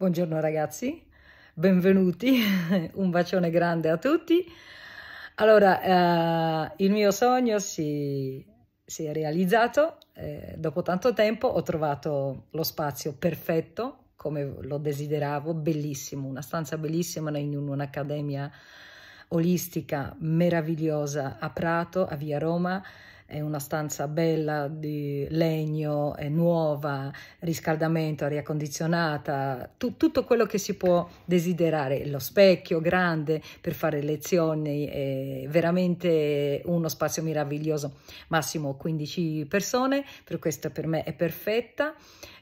Buongiorno ragazzi, benvenuti, un bacione grande a tutti. Allora, eh, il mio sogno si, si è realizzato, eh, dopo tanto tempo ho trovato lo spazio perfetto come lo desideravo, bellissimo, una stanza bellissima in un'accademia olistica meravigliosa a Prato, a Via Roma, è una stanza bella di legno, è nuova, riscaldamento, aria condizionata, tu, tutto quello che si può desiderare, lo specchio grande per fare lezioni, è veramente uno spazio meraviglioso, massimo 15 persone, per questo per me è perfetta.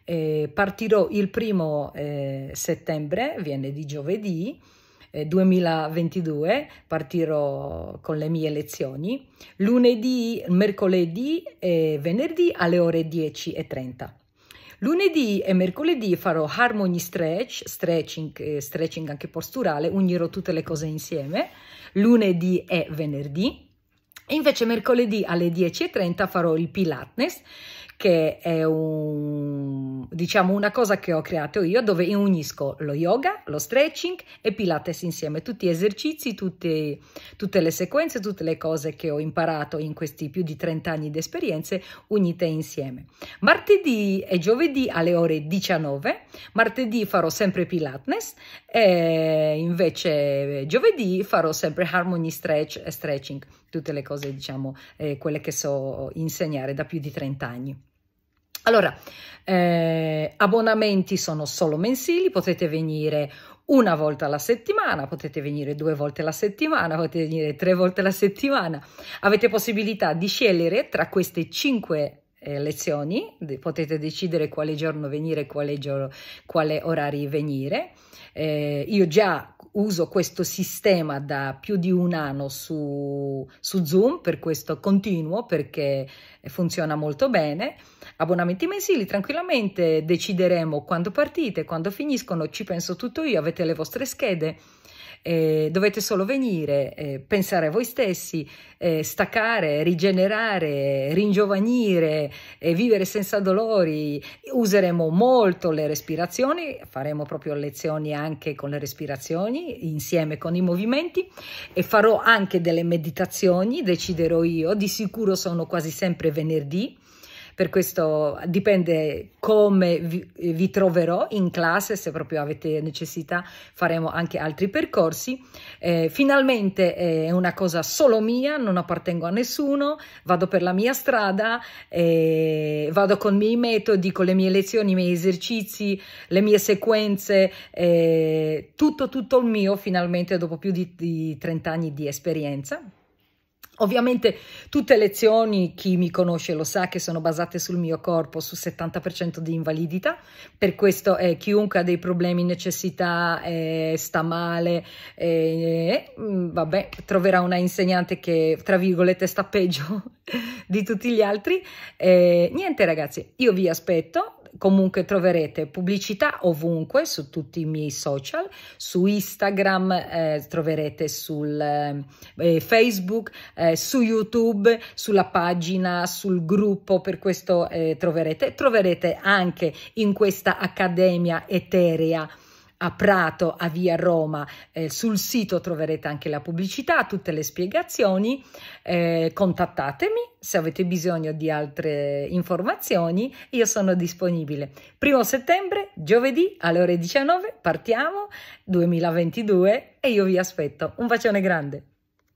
Eh, partirò il primo eh, settembre, viene di giovedì, 2022 eh, partirò con le mie lezioni lunedì, mercoledì e venerdì alle ore 10.30. Lunedì e mercoledì farò harmony stretch, stretching, eh, stretching anche posturale, unirò tutte le cose insieme, lunedì e venerdì. E invece mercoledì alle 10.30 farò il Pilates, che è un, diciamo una cosa che ho creato io dove unisco lo yoga, lo stretching e Pilates insieme, tutti gli esercizi, tutte, tutte le sequenze, tutte le cose che ho imparato in questi più di 30 anni di esperienze unite insieme. Martedì e giovedì alle ore 19, martedì farò sempre Pilates e invece giovedì farò sempre Harmony Stretch e Stretching, tutte le cose cose, diciamo, eh, quelle che so insegnare da più di 30 anni. Allora, eh, abbonamenti sono solo mensili, potete venire una volta alla settimana, potete venire due volte alla settimana, potete venire tre volte alla settimana. Avete possibilità di scegliere tra queste cinque eh, lezioni, potete decidere quale giorno venire, quale, giorno, quale orari venire. Eh, io già uso questo sistema da più di un anno su, su Zoom, per questo continuo perché funziona molto bene. Abbonamenti mensili, tranquillamente decideremo quando partite, quando finiscono, ci penso tutto io, avete le vostre schede eh, dovete solo venire, eh, pensare a voi stessi, eh, staccare, rigenerare, ringiovanire, eh, vivere senza dolori. Useremo molto le respirazioni, faremo proprio lezioni anche con le respirazioni, insieme con i movimenti e farò anche delle meditazioni, deciderò io, di sicuro sono quasi sempre venerdì per questo dipende come vi, vi troverò in classe, se proprio avete necessità faremo anche altri percorsi. Eh, finalmente eh, è una cosa solo mia, non appartengo a nessuno, vado per la mia strada, eh, vado con i miei metodi, con le mie lezioni, i miei esercizi, le mie sequenze, eh, tutto, tutto il mio finalmente dopo più di, di 30 anni di esperienza. Ovviamente tutte le lezioni, chi mi conosce lo sa, che sono basate sul mio corpo, su 70% di invalidità, per questo eh, chiunque ha dei problemi, necessità, eh, sta male, eh, eh mm, vabbè, troverà una insegnante che, tra virgolette, sta peggio di tutti gli altri. Eh, niente ragazzi, io vi aspetto, comunque troverete pubblicità ovunque su tutti i miei social, su Instagram eh, troverete sul eh, eh Facebook, eh, su YouTube, sulla pagina, sul gruppo, per questo eh, troverete. Troverete anche in questa accademia eterea a Prato, a via Roma. Eh, sul sito troverete anche la pubblicità, tutte le spiegazioni. Eh, contattatemi se avete bisogno di altre informazioni, io sono disponibile. Primo settembre, giovedì alle ore 19, partiamo 2022 e io vi aspetto. Un bacione grande!